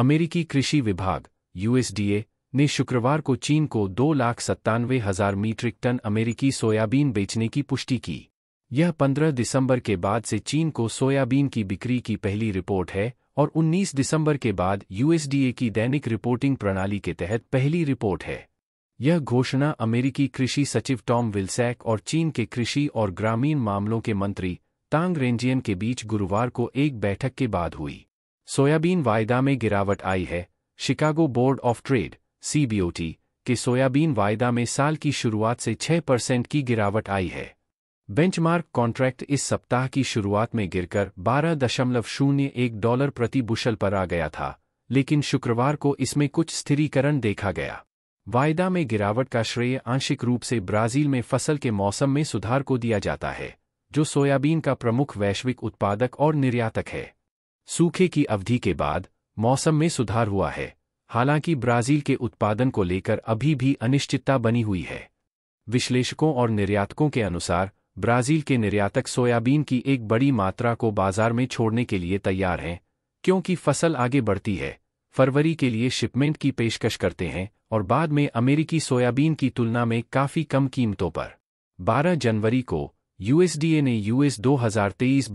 अमेरिकी कृषि विभाग यूएसडीए ने शुक्रवार को चीन को दो लाख सत्तानवे हजार मीट्रिक टन अमेरिकी सोयाबीन बेचने की पुष्टि की यह 15 दिसंबर के बाद से चीन को सोयाबीन की बिक्री की पहली रिपोर्ट है और 19 दिसंबर के बाद यूएसडीए की दैनिक रिपोर्टिंग प्रणाली के तहत पहली रिपोर्ट है यह घोषणा अमेरिकी कृषि सचिव टॉम विल्सैक और चीन के कृषि और ग्रामीण मामलों के मंत्री तांग रेंजियन के बीच गुरुवार को एक बैठक के बाद हुई सोयाबीन वायदा में गिरावट आई है Chicago Board of Trade CBOT के सोयाबीन वायदा में साल की शुरुआत से 6 परसेंट की गिरावट आई है बेंचमार्क कॉन्ट्रैक्ट इस सप्ताह की शुरुआत में गिरकर बारह दशमलव शून्य एक डॉलर प्रति बुशल पर आ गया था लेकिन शुक्रवार को इसमें कुछ स्थिरीकरण देखा गया वायदा में गिरावट का श्रेय आंशिक रूप से ब्राजील में फसल के मौसम में सुधार को दिया जाता है जो सोयाबीन का प्रमुख वैश्विक उत्पादक और निर्यातक है सूखे की अवधि के बाद मौसम में सुधार हुआ है हालांकि ब्राजील के उत्पादन को लेकर अभी भी अनिश्चितता बनी हुई है विश्लेषकों और निर्यातकों के अनुसार ब्राजील के निर्यातक सोयाबीन की एक बड़ी मात्रा को बाजार में छोड़ने के लिए तैयार हैं क्योंकि फसल आगे बढ़ती है फरवरी के लिए शिपमेंट की पेशकश करते हैं और बाद में अमेरिकी सोयाबीन की तुलना में काफ़ी कम कीमतों पर 12 जनवरी को यूएसडीए ने यूएस दो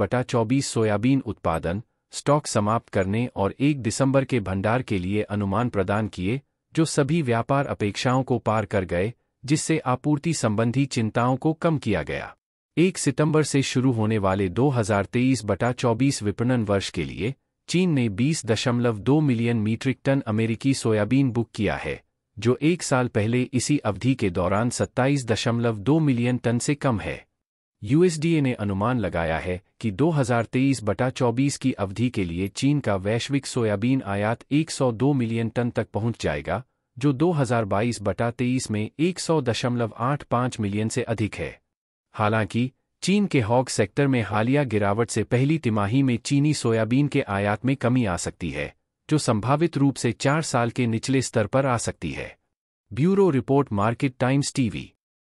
बटा चौबीस सोयाबीन उत्पादन स्टॉक समाप्त करने और एक दिसंबर के भंडार के लिए अनुमान प्रदान किए जो सभी व्यापार अपेक्षाओं को पार कर गए जिससे आपूर्ति संबंधी चिंताओं को कम किया गया एक सितंबर से शुरू होने वाले 2023 बटा 24 विपणन वर्ष के लिए चीन ने 20.2 मिलियन मीट्रिक टन अमेरिकी सोयाबीन बुक किया है जो एक साल पहले इसी अवधि के दौरान 27.2 मिलियन टन से कम है यूएसडीए ने अनुमान लगाया है कि 2023 बटा 24 की अवधि के लिए चीन का वैश्विक सोयाबीन आयात 102 मिलियन टन तक पहुंच जाएगा जो 2022 बटा 23 में 100.85 मिलियन से अधिक है हालांकि चीन के हॉग सेक्टर में हालिया गिरावट से पहली तिमाही में चीनी सोयाबीन के आयात में कमी आ सकती है जो संभावित रूप से चार साल के निचले स्तर पर आ सकती है bureau report Market Times TV